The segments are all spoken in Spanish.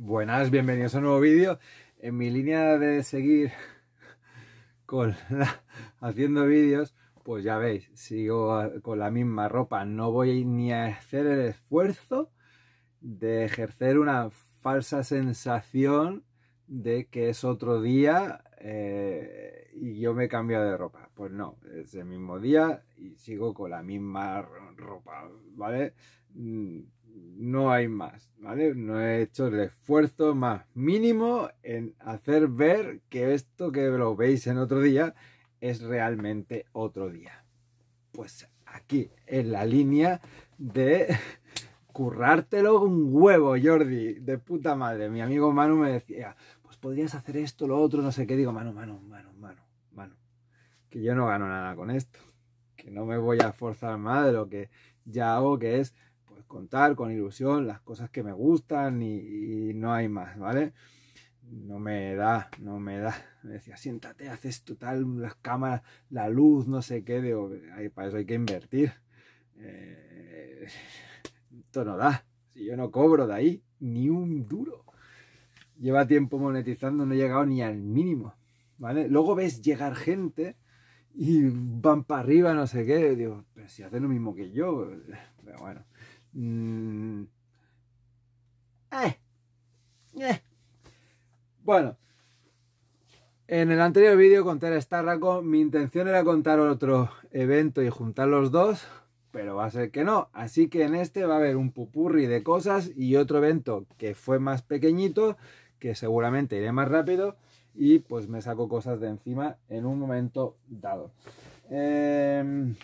Buenas, bienvenidos a un nuevo vídeo. En mi línea de seguir con haciendo vídeos, pues ya veis, sigo con la misma ropa. No voy ni a hacer el esfuerzo de ejercer una falsa sensación de que es otro día eh, y yo me cambio de ropa. Pues no, es el mismo día y sigo con la misma ropa, ¿vale? Mm, no hay más, ¿vale? No he hecho el esfuerzo más mínimo en hacer ver que esto que lo veis en otro día es realmente otro día. Pues aquí, en la línea de currártelo un huevo, Jordi, de puta madre. Mi amigo Manu me decía, pues podrías hacer esto, lo otro, no sé qué. Digo, Manu, Manu, Manu, Manu, Manu, que yo no gano nada con esto, que no me voy a forzar más de lo que ya hago, que es contar con ilusión las cosas que me gustan y, no hay más, ¿vale? No me da, no me da. Me decía, siéntate, haces total las cámaras, la luz, no sé qué. Digo, para eso hay que invertir. Eh, esto no da. Si yo no cobro de ahí ni un duro. Lleva tiempo monetizando, no he llegado ni al mínimo. ¿Vale? Luego ves llegar gente y van para arriba, no sé qué. Digo, pero si hacen lo mismo que yo. Pero bueno. Mm. Eh. Eh. Bueno, en el anterior vídeo conté el Starraco, mi intención era contar otro evento y juntar los dos, pero va a ser que no. Así que en este va a haber un pupurri de cosas y otro evento que fue más pequeñito, que seguramente iré más rápido y pues me saco cosas de encima en un momento dado. Em.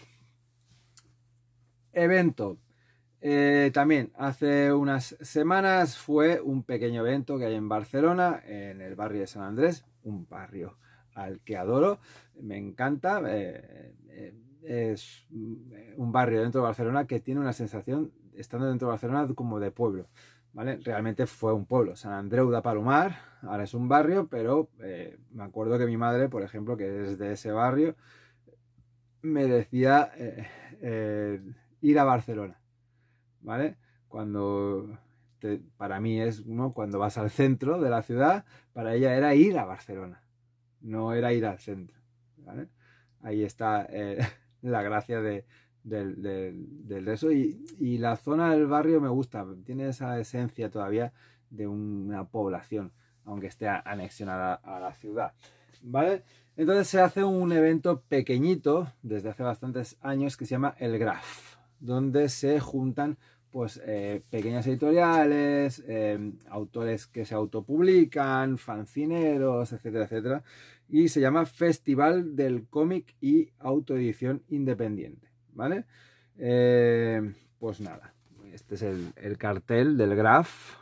Evento, eh, también hace unas semanas fue un pequeño evento que hay en Barcelona, en el barrio de San Andrés, un barrio al que adoro, me encanta. Eh, eh, es mm, un barrio dentro de Barcelona que tiene una sensación, estando dentro de Barcelona, como de pueblo. ¿Vale? Realmente fue un pueblo, San Andreu da Palomar, ahora es un barrio, pero me acuerdo que mi madre, por ejemplo, que es de ese barrio, me decía ir a Barcelona. ¿vale? Cuando para mí es ¿no? cuando vas al centro de la ciudad, para ella era ir a Barcelona, no era ir al centro, ¿vale? Ahí está eh, la gracia de, del, eso y, y, la zona del barrio me gusta, tiene esa esencia todavía de una población, aunque esté anexionada a la ciudad. ¿Vale? Entonces se hace un evento pequeñito desde hace bastantes años que se llama El Graf, donde se juntan pues eh, pequeñas editoriales, em, autores que se autopublican, fancineros, etcétera, etcétera. Y se llama Festival del Cómic y Autoedición Independiente, ¿vale? Eh, pues nada, este es el, cartel del Graf.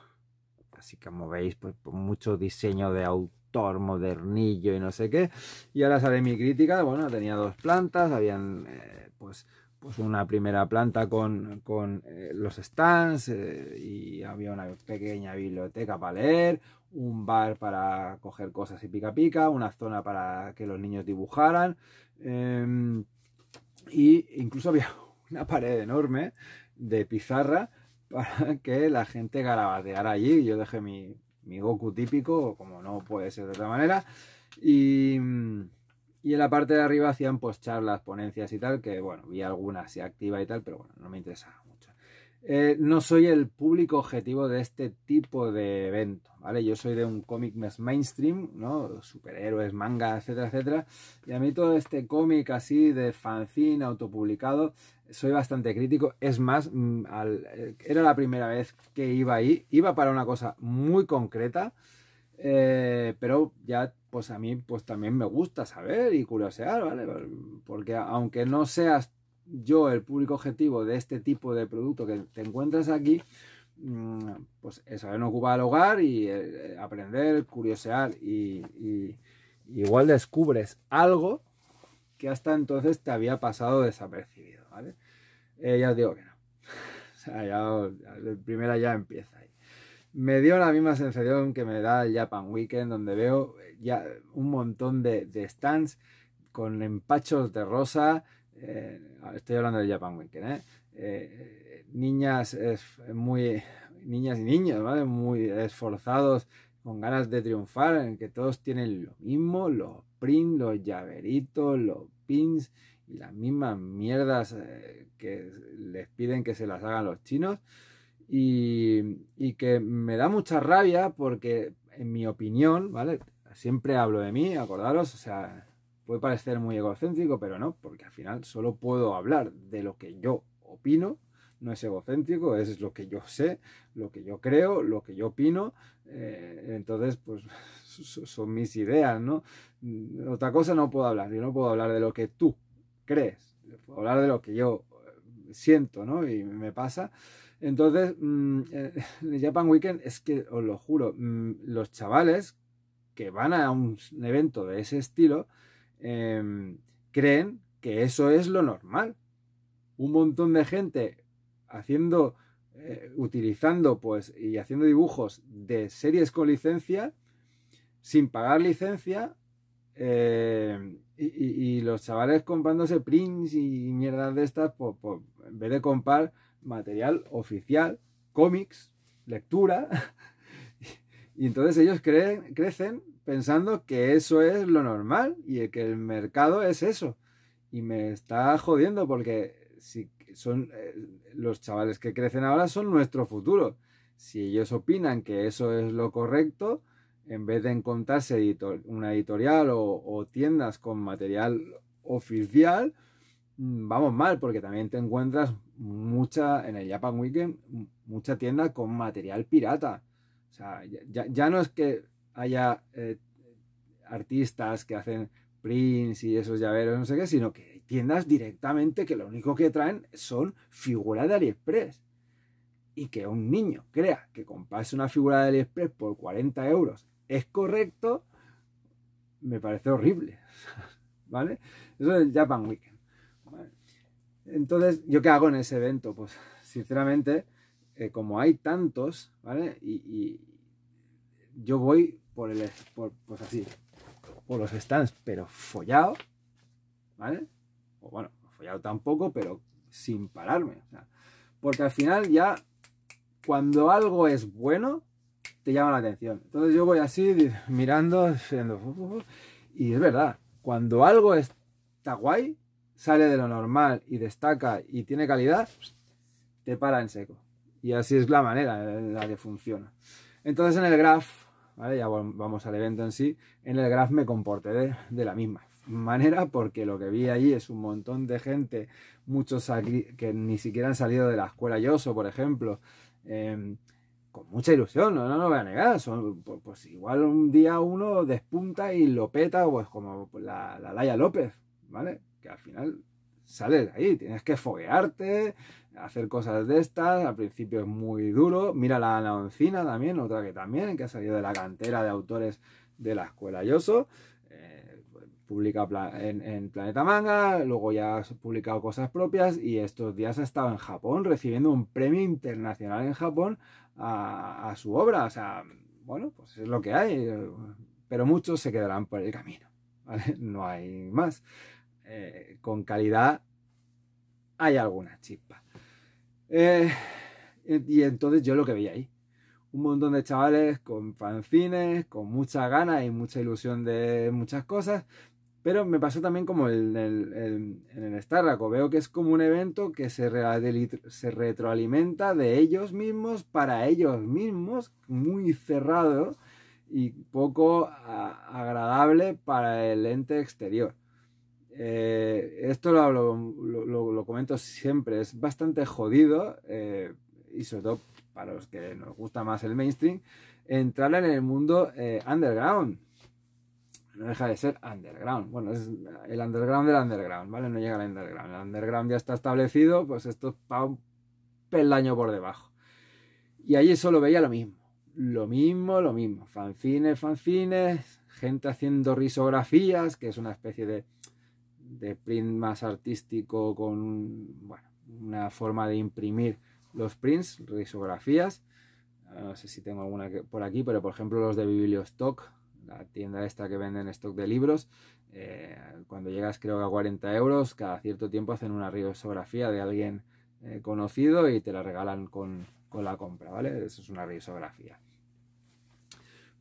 Así que como veis, pues mucho diseño de autor, modernillo y no sé qué. Y ahora sale mi crítica. Bueno, tenía dos plantas, habían eh, pues pues una primera planta con, eh, los stands eh, y había una pequeña biblioteca para leer, un bar para coger cosas y pica pica, una zona para que los niños dibujaran e incluso había una pared enorme de pizarra para que la gente garabateara allí. Yo dejé mi Goku típico, como no puede ser de otra manera, y y en la parte de arriba hacían pues charlas, ponencias y tal, que bueno, vi algunas así activa y tal, pero bueno, no me interesaba mucho. Eh, no soy el público objetivo de este tipo de evento, ¿vale? Yo soy de un cómic más mainstream, ¿no? Superhéroes, manga, etcétera, etcétera. Y a mí todo este cómic así de fanzine, autopublicado, soy bastante crítico. Es más, mm, eh, era la primera vez que iba ahí. Iba para una cosa muy concreta, eh, pero ya, pues a mí, pues también me gusta saber y curiosear, ¿vale? Porque aunque no seas yo el público objetivo de este tipo de producto que te encuentras aquí, mm, pues es saber ocupar el hogar y eh, aprender, curiosear y, igual descubres algo que hasta entonces te había pasado desapercibido, ¿vale? Eh, ya os digo que no. O sea, ya, la primera ya empieza ahí me dio la misma sensación que me da el Japan Weekend, donde veo eh, ya un montón de, stands con empachos de rosa. Eh, ah, estoy hablando del Japan Weekend, ¿eh? eh niñas muy niñas y niños, ¿vale? Muy esforzados, con ganas de triunfar, en que todos tienen lo mismo, los prints, los llaveritos, los pins y las mismas mierdas que les piden que se las hagan los chinos y, que me da mucha rabia porque, en mi opinión, ¿vale? Siempre hablo de mí, acordaros, o sea, puede parecer muy egocéntrico, pero no, porque al final solo puedo hablar de lo que yo opino, no es egocéntrico, es lo que yo sé, lo que yo creo, lo que yo opino, eh, entonces, pues son mis ideas, ¿no? Otra cosa no puedo hablar, yo no puedo hablar de lo que tú crees, hablar de lo que yo eh, siento, ¿no? Y me pasa. Entonces, Japan mm, eh, Weekend es que, os lo juro, mm, los chavales que van a un evento de ese estilo em, creen que eso es lo normal. Un montón de gente haciendo, eh, utilizando pues y haciendo dibujos de series con licencia, sin pagar licencia, em, y, los chavales comprándose prints y mierdas de estas, pues, pues, en vez de comprar material oficial, cómics, lectura. y entonces ellos crecen pensando que eso es lo normal y que el mercado es eso. Y me está jodiendo porque si son eh, los chavales que crecen ahora son nuestro futuro. Si ellos opinan que eso es lo correcto, en vez de encontrarse una editorial o tiendas con material oficial, Mm, vamos mal, porque también te encuentras mucha, en el Japan Weekend, mucha tienda con material pirata. O sea, ya, ya no es que haya eh, artistas que hacen prints y esos llaveros, no sé qué, sino que hay tiendas directamente que lo único que traen son figuras de AliExpress. Y que un niño crea que comprarse una figura de AliExpress por 40 euros es correcto, me parece horrible. ¿Vale? Eso es el Japan Weekend. Entonces, ¿yo qué hago en ese evento? Pues, sinceramente, eh, como hay tantos, ¿vale? Y, yo voy por el, pues así, por los stands, pero follado, ¿vale? O bueno, follado tampoco, pero sin pararme. porque al final ya, cuando algo es bueno, te llama la atención. Entonces yo voy así, mirando, y es verdad, cuando algo está guay, sale de lo normal y destaca y tiene calidad, te para en seco. Y así es la manera en la que funciona. Entonces en el graph, ya vamos al evento en sí, en el graph me comporté de, la misma manera porque lo que vi allí es un montón de gente, muchos que ni siquiera han salido de la escuela Yoso, por ejemplo, em, con mucha ilusión, no, no lo voy a negar, son, pues, igual un día uno despunta y lo peta, pues como la, la Laia López, ¿vale? que al final sales de ahí, tienes que foguearte, hacer cosas de estas, al principio es muy duro, mira la, la también, otra que también, que ha salido de la cantera de autores de la escuela Yoso, eh, publica en, Planeta Manga, luego ya ha publicado cosas propias y estos días ha estado en Japón recibiendo un premio internacional en Japón a, su obra, o sea, bueno, pues es lo que hay, pero muchos se quedarán por el camino, No hay más. Eh, con calidad hay alguna chispas. Eh, y entonces yo lo que vi ahí, un montón de chavales con fanzines, con mucha gana y mucha ilusión de muchas cosas, pero me pasó también como en el, en, Starraco. Veo que es como un evento que se, se, retroalimenta de ellos mismos para ellos mismos, muy cerrado y poco agradable para el ente exterior. Eh, esto lo, comento siempre, es bastante jodido, eh, y sobre todo para los que nos gusta más el mainstream, entrar en el mundo eh, underground. No deja de ser underground. Bueno, es el underground del underground, ¿vale? No llega al underground. El underground ya está establecido, pues esto es para un peldaño por debajo. Y ahí eso lo veía lo mismo. Lo mismo, lo mismo. Fanzines, fanzines, gente haciendo risografías, que es una especie de de print más artístico con bueno, una forma de imprimir los prints, risografías. Ah, no sé si tengo alguna por aquí, pero por ejemplo los de Bibliostock, la tienda esta que venden stock de libros, eh, cuando llegas creo que a 40 euros, cada cierto tiempo hacen una risografía de alguien eh, conocido y te la regalan con, la compra, ¿vale? Eso es una risografía.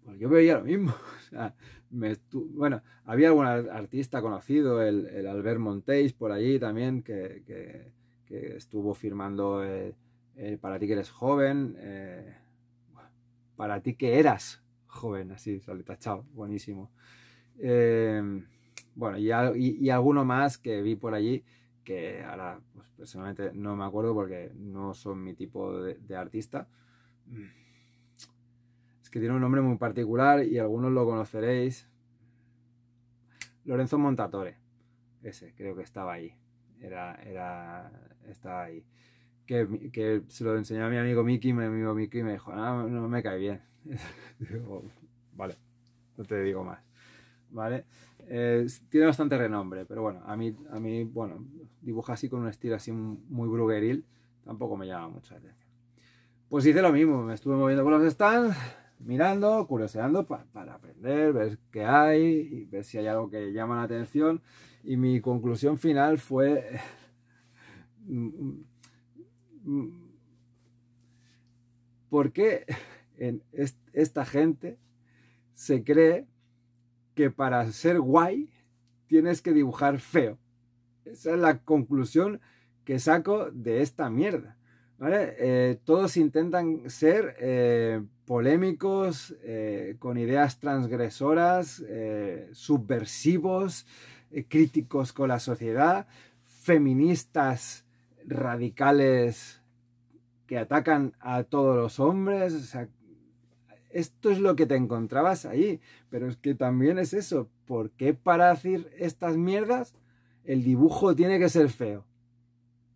Pues yo veía lo mismo. O bueno, había algún artista conocido, el, Albert Monteis por allí también, que, estuvo firmando eh, eh, Para ti que eres joven, eh, Para ti que eras joven, así sale chao, buenísimo. bueno, y, y, alguno más que vi por allí, que ahora pues, personalmente no me acuerdo porque no son mi tipo de, de artista que tiene un nombre muy particular y algunos lo conoceréis. Lorenzo Montatore, ese creo que estaba ahí, era, era, estaba ahí. Que, se lo enseñó a mi amigo Mickey, mi amigo me dijo, ah, no, me cae bien. Digo, vale, no te digo más. ¿Vale? Eh, tiene bastante renombre, pero bueno, a mí, a mí, bueno, dibuja así con un estilo así muy brugueril, tampoco me llama mucho la atención. Pues hice lo mismo, me estuve moviendo con los stands, mirando, curioseando para aprender, ver qué hay, y ver si hay algo que llama la atención. Y mi conclusión final fue... Mm, mm, mm, ¿Por qué en esta gente se cree que para ser guay tienes que dibujar feo? Esa es la conclusión que saco de esta mierda. Eh, todos intentan ser... Eh, polémicos, eh, con ideas transgresoras, eh, subversivos, eh, críticos con la sociedad, feministas radicales que atacan a todos los hombres. esto es lo que te encontrabas ahí. pero es que también es eso. ¿Por qué para decir estas mierdas el dibujo tiene que ser feo?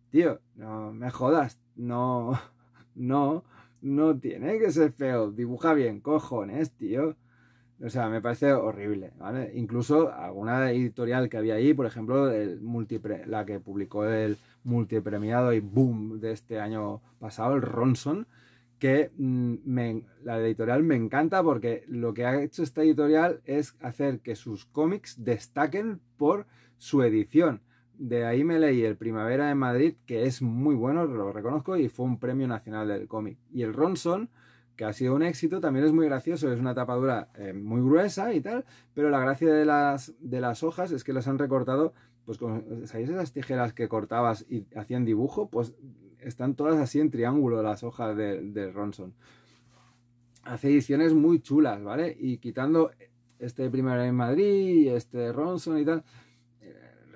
Tío, no me jodas, no, no no tiene que ser feo. Dibuja bien, cojones, tío. O sea, me parece horrible, ¿vale? Incluso alguna editorial que había ahí, por ejemplo, la que publicó el multipremiado y boom de este año pasado, el Ronson, que mm, la editorial me encanta porque lo que ha hecho esta editorial es hacer que sus cómics destaquen por su edición de ahí me leí el Primavera de Madrid, que es muy bueno, lo reconozco, y fue un premio nacional del cómic. Y el Ronson, que ha sido un éxito, también es muy gracioso, es una tapadura eh, muy gruesa y tal, pero la gracia de las, de las hojas es que las han recortado, pues con, esas tijeras que cortabas y hacían dibujo? Pues están todas así en triángulo las hojas del Ronson. Hace ediciones muy chulas, ¿vale? Y quitando este Primavera en Madrid, este Ronson y tal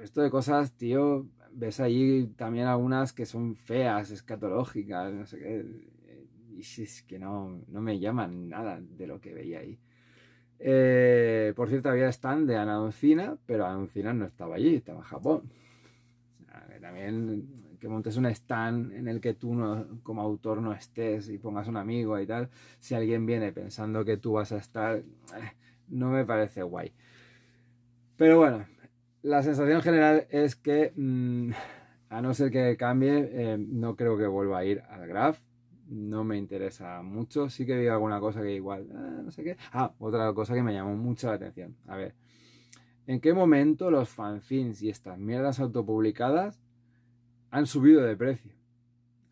esto de cosas, tío, ves allí también algunas que son feas, escatológicas, no sé qué. Eh, y es que no, me llaman nada de lo que veía ahí. Eh, por cierto, había stand de Anadoncina, pero Anadoncina no estaba allí, estaba en Japón. que también que montes un stand en el que tú no, como autor no estés y pongas un amigo y tal, si alguien viene pensando que tú vas a estar, eh, no me parece guay. Pero bueno, la sensación general es que, mm, a no ser que cambie, eh, no creo que vuelva a ir al Graph. No me interesa mucho. Sí que vi alguna cosa que igual, ah, no sé qué. Ah, otra cosa que me llamó mucho la atención. A ver, ¿en qué momento los fanzines y estas mierdas autopublicadas han subido de precio?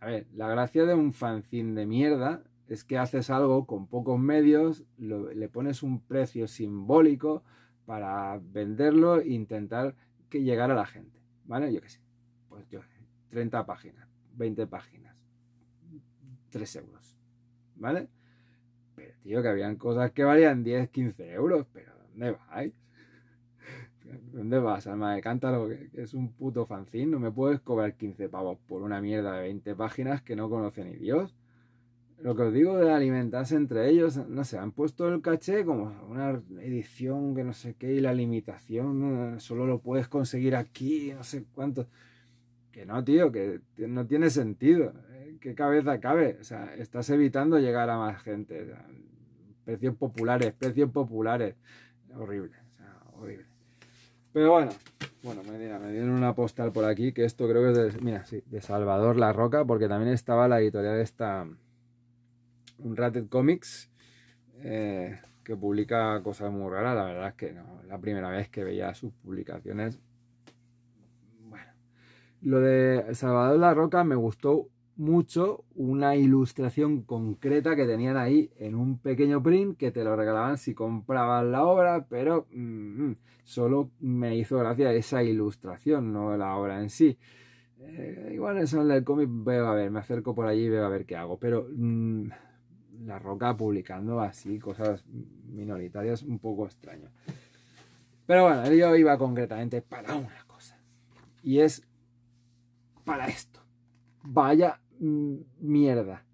A ver, la gracia de un fanzine de mierda es que haces algo con pocos medios, le pones un precio simbólico, para venderlo e intentar que llegara a la gente, ¿vale? Yo qué sé, pues yo, 30 páginas, 20 páginas, 3 euros, ¿vale? Pero tío, que habían cosas que valían 10, 15 euros, pero ¿dónde vais? ¿Dónde vas, alma de cántaro? Que es un puto fanzine, no me puedes cobrar 15 pavos por una mierda de 20 páginas que no conoce ni Dios lo que os digo de alimentarse entre ellos, no sé, han puesto el caché como una edición que no sé qué y la limitación solo lo puedes conseguir aquí, no sé cuánto. Que no, tío, que no tiene sentido. ¿eh? ¿Qué cabeza cabe? O sea, estás evitando llegar a más gente. precios populares, precios populares. Horrible, o sea, horrible. Pero bueno, bueno, me dieron, una postal por aquí, que esto creo que es de, mira, sí, de Salvador La Roca, porque también estaba la editorial de esta un Rated Comics, eh, que publica cosas muy raras. La verdad es que no, la primera vez que veía sus publicaciones. Bueno, lo de Salvador La Roca me gustó mucho una ilustración concreta que tenían ahí en un pequeño print que te lo regalaban si comprabas la obra, pero mm, mm, solo me hizo gracia esa ilustración, no la obra en sí. Eh, igual en el cómic veo a ver, me acerco por allí y veo a ver qué hago, pero mm, la Roca publicando así cosas minoritarias un poco extrañas. Pero bueno, yo iba concretamente para una cosa. Y es para esto. Vaya mierda.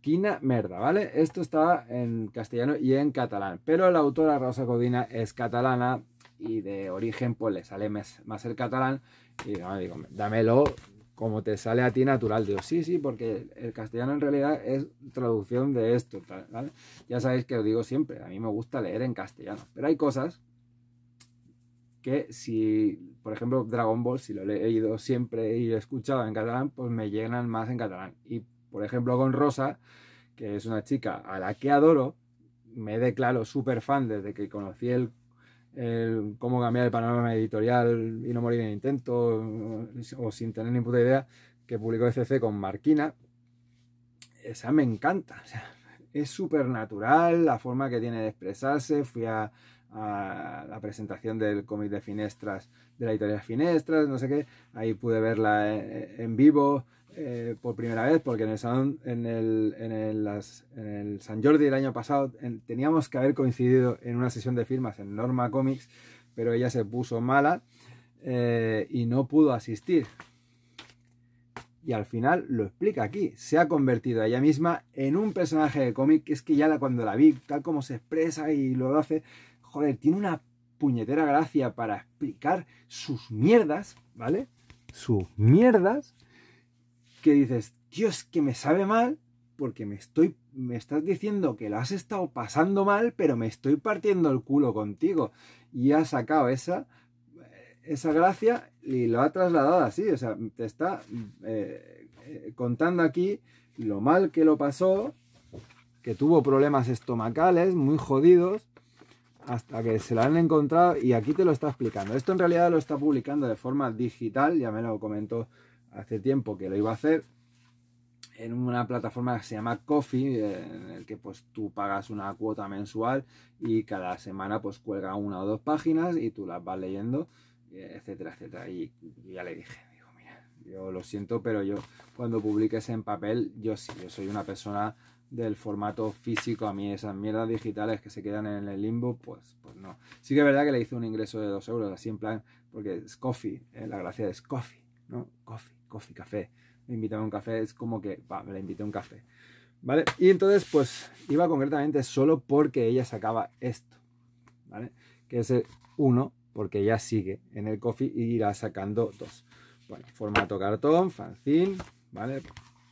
Quina mierda ¿vale? Esto estaba en castellano y en catalán. Pero la autora Rosa Codina es catalana y de origen pues le sale más, el catalán. Y no, ah, digo, dámelo como te sale a ti natural. Digo, sí, sí, porque el castellano en realidad es traducción de esto. ¿vale? Ya sabéis que lo digo siempre, a mí me gusta leer en castellano. Pero hay cosas que si, por ejemplo, Dragon Ball, si lo he leído siempre y he escuchado en catalán, pues me llenan más en catalán. Y, por ejemplo, con Rosa, que es una chica a la que adoro, me declaro súper fan desde que conocí el cómo cambiar el panorama editorial y no morir en intento, o, sin tener ni puta idea, que publicó ECC con Marquina. Esa me encanta, es súper natural la forma que tiene de expresarse. Fui a, la presentación del cómic de Finestras, de la editorial Finestras, no sé qué, ahí pude verla eh, en vivo. Eh, por primera vez, porque en el, en, el, San Jordi el año pasado teníamos que haber coincidido en una sesión de firmas en Norma Comics, pero ella se puso mala eh, y no pudo asistir. Y al final lo explica aquí. Se ha convertido ella misma en un personaje de cómic que es que ya cuando la vi, tal como se expresa y lo hace, joder, tiene una puñetera gracia para explicar sus mierdas, ¿vale? Sus mierdas que dices, Dios, que me sabe mal, porque me estoy, me estás diciendo que lo has estado pasando mal, pero me estoy partiendo el culo contigo. Y ha sacado esa, esa gracia y lo ha trasladado así, o sea, te está eh, eh, contando aquí lo mal que lo pasó, que tuvo problemas estomacales muy jodidos, hasta que se la han encontrado y aquí te lo está explicando. Esto en realidad lo está publicando de forma digital, ya me lo comentó hace tiempo que lo iba a hacer, en una plataforma que se llama Coffee, eh, en el que pues tú pagas una cuota mensual y cada semana pues cuelga una o dos páginas y tú las vas leyendo, eh, etcétera, etcétera. Y ya le dije, digo, mira, yo lo siento, pero yo cuando publiques en papel, yo sí, yo soy una persona del formato físico, a mí esas mierdas digitales que se quedan en el limbo, pues, pues no. Sí que es verdad que le hice un ingreso de dos euros, así en plan, porque es coffee, eh, la gracia es coffee, ¿no? Coffee coffee, café, me invitaron a un café, es como que, va, me la invité a un café, ¿vale? Y entonces, pues, iba concretamente solo porque ella sacaba esto, ¿vale? Que es el 1, porque ella sigue en el coffee y irá sacando dos. Bueno, formato cartón, fanzine, ¿vale?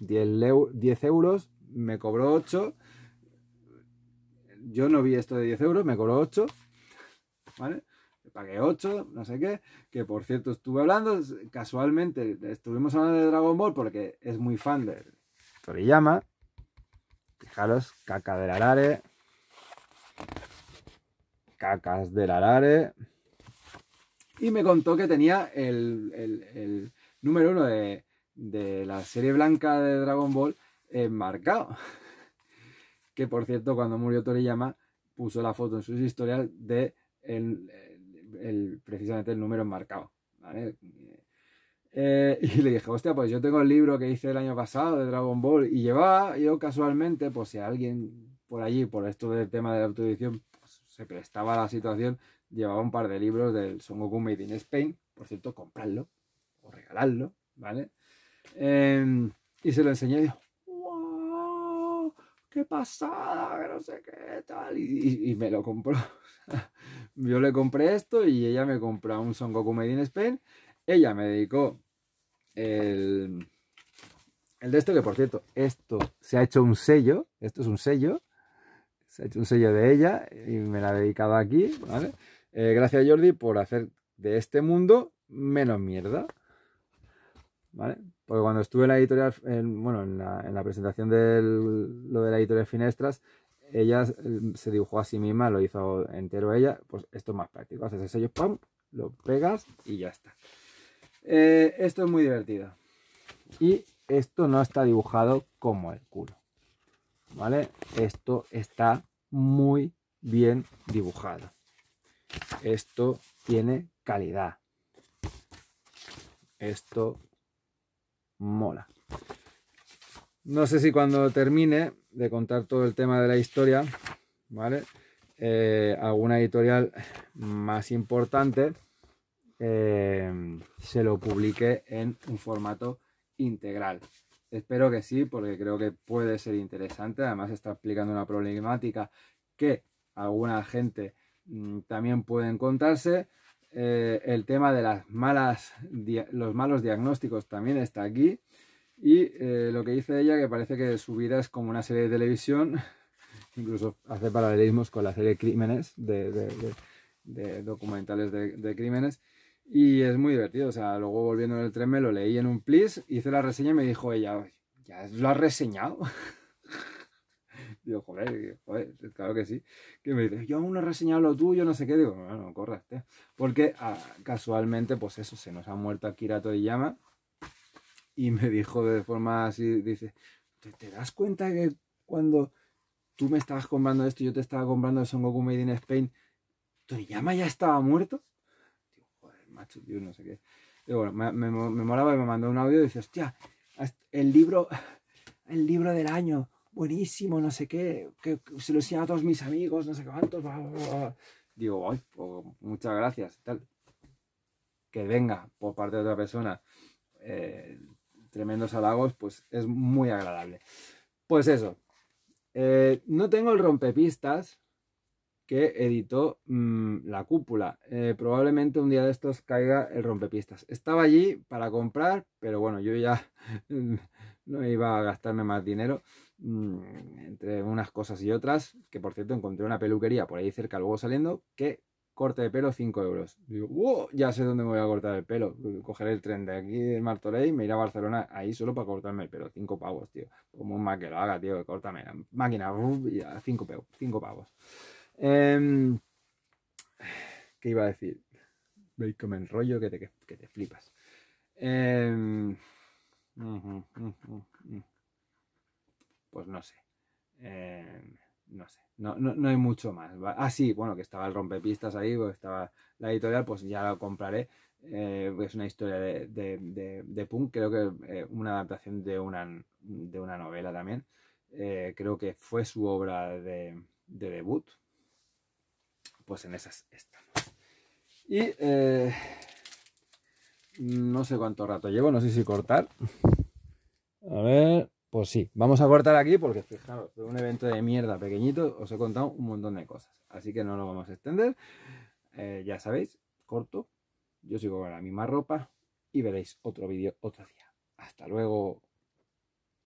10, euros, me cobró 8. Yo no vi esto de 10 euros, me cobró 8, ¿vale? pagué 8, no sé qué, que por cierto estuve hablando, casualmente estuvimos hablando de Dragon Ball porque es muy fan de Toriyama. Fijaros, caca del alare Cacas del alare Y me contó que tenía el, número uno de, de, la serie blanca de Dragon Ball enmarcado. Que por cierto, cuando murió Toriyama, puso la foto en sus historias de el, el, precisamente el número marcado, ¿vale? Eh, y le dije, hostia, pues yo tengo el libro que hice el año pasado de Dragon Ball y llevaba yo casualmente, pues si alguien por allí, por esto del tema de la autoedición, pues, se prestaba a la situación, llevaba un par de libros del Son Goku Made in Spain, por cierto, comprarlo o regalarlo, ¿vale? Em, y se lo enseñé y ¡Wow! ¡Qué pasada! no sé qué tal. y me lo compró. Yo le compré esto y ella me compró un Son Goku Made in Spain. Ella me dedicó el, el de esto, que por cierto, esto se ha hecho un sello. Esto es un sello. Se ha hecho un sello de ella y me la ha dedicado aquí, eh, gracias Jordi por hacer de este mundo menos mierda. ¿Vale? Porque cuando estuve en la editorial, bueno, en la, en la presentación de lo de la editorial Finestras, ella em, se dibujó a sí misma, lo hizo entero ella, pues esto es más práctico. Haces el sello, ¡pam! Lo pegas y ya está. Eh, esto es muy divertido. Y esto no está dibujado como el culo. ¿Vale? Esto está muy bien dibujado. Esto tiene calidad. Esto mola. No sé si cuando termine de contar todo el tema de la historia, ¿vale? Eh, alguna editorial más importante eh, se lo publique en un formato integral. Espero que sí, porque creo que puede ser interesante. Además está explicando una problemática que alguna gente mm, también puede encontrarse. Eh, el tema de las malas, los malos diagnósticos también está aquí. Y eh, lo que dice ella, que parece que su vida es como una serie de televisión, incluso hace paralelismos con la serie Crímenes, de, de, de, documentales de, crímenes, y es muy divertido. O sea, luego volviendo en el tren me lo leí en un plis, hice la reseña y me dijo ella, ¿ya lo has reseñado? Digo, joder, claro que sí. Que me dice, yo aún no he reseñado lo tuyo, no sé qué. Digo, bueno, no, Porque ah, casualmente, pues eso, se nos ha muerto Akira Toriyama y me dijo de forma así, dice, ¿te, das cuenta que cuando tú me estabas comprando esto y yo te estaba comprando el Son Goku Made in Spain, Toriyama ya estaba muerto? Digo, joder, macho, tío, no sé qué. Y bueno, me, me, moraba y me mandó un audio y dice, hostia, el libro, el libro del año, buenísimo, no sé qué, que, se lo enseñan a todos mis amigos, no sé cuántos, bla, bla, bla. Digo, Ay, pues, muchas gracias, tal. Que venga por parte de otra persona eh, tremendos halagos, pues es muy agradable. Pues eso, eh, no tengo el rompepistas que editó mm, La Cúpula. Eh, probablemente un día de estos caiga el rompepistas. Estaba allí para comprar, pero bueno, yo ya no iba a gastarme más dinero mm, entre unas cosas y otras. Que por cierto, encontré una peluquería por ahí cerca, luego saliendo, que corte de pelo 5 euros. Digo, wow, ya sé dónde me voy a cortar el pelo. Cogeré el tren de aquí del Martorell, y me iré a Barcelona ahí solo para cortarme el pelo. 5 pavos, tío. Como más que lo haga, tío, que córtame la máquina. 5 cinco, pavos. Em, ¿Qué iba a decir? Veis como el rollo que te, flipas. Em, pues no sé. Em, no sé, no, hay mucho más. Ah, sí, bueno, que estaba el rompepistas ahí, porque estaba la editorial, pues ya lo compraré. Eh, es una historia de, de, punk, creo que es eh, una adaptación de una, de una novela también. Eh, creo que fue su obra de, debut. Pues en esas están Y no sé cuánto rato llevo, no sé si cortar. A ver. Pues sí, vamos a cortar aquí porque fijaros, fue un evento de mierda pequeñito, os he contado un montón de cosas. Así que no lo vamos a extender. Eh, ya sabéis, corto. Yo sigo con la misma ropa y veréis otro vídeo otro día. Hasta luego.